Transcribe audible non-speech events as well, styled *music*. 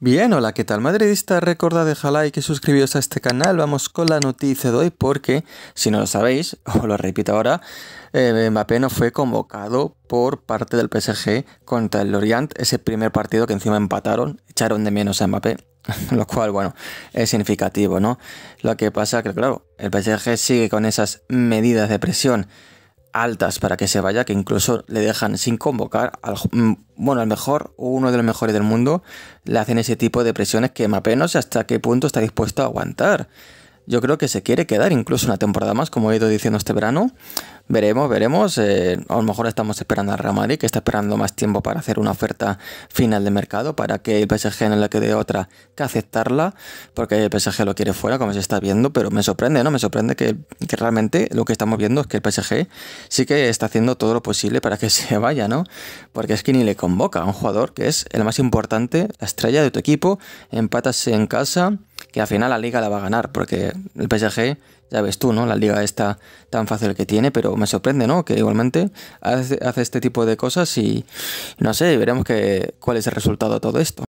Bien, hola, ¿qué tal madridista? Recordad dejar like y suscribiros a este canal. Vamos con la noticia de hoy porque, si no lo sabéis, os *laughs* lo repito ahora, eh, Mbappé no fue convocado por parte del PSG contra el Lorient, ese primer partido que encima empataron, echaron de menos a Mbappé, *laughs* lo cual, bueno, es significativo, ¿no? Lo que pasa es que, claro, el PSG sigue con esas medidas de presión altas para que se vaya, que incluso le dejan sin convocar al, mm, bueno, al mejor uno de los mejores del mundo, le hacen ese tipo de presiones que Mbappé hasta qué punto está dispuesto a aguantar. Yo creo que se quiere quedar incluso una temporada más, como he ido diciendo este verano, Veremos, veremos. Eh, a lo mejor estamos esperando a Real que está esperando más tiempo para hacer una oferta final de mercado, para que el PSG no le quede otra que aceptarla, porque el PSG lo quiere fuera, como se está viendo, pero me sorprende, ¿no? Me sorprende que, realmente lo que estamos viendo es que el PSG sí que está haciendo todo lo posible para que *laughs* se vaya, ¿no? Porque es que ni le convoca a un jugador que es el más importante, la estrella de tu equipo, empatase en casa que al final la liga la va a ganar, porque el PSG, ya ves tú, ¿no? La liga está tan fácil que tiene, pero me sorprende, ¿no? Que igualmente hace, este tipo de cosas y no sé, veremos que, cuál es el resultado de todo esto.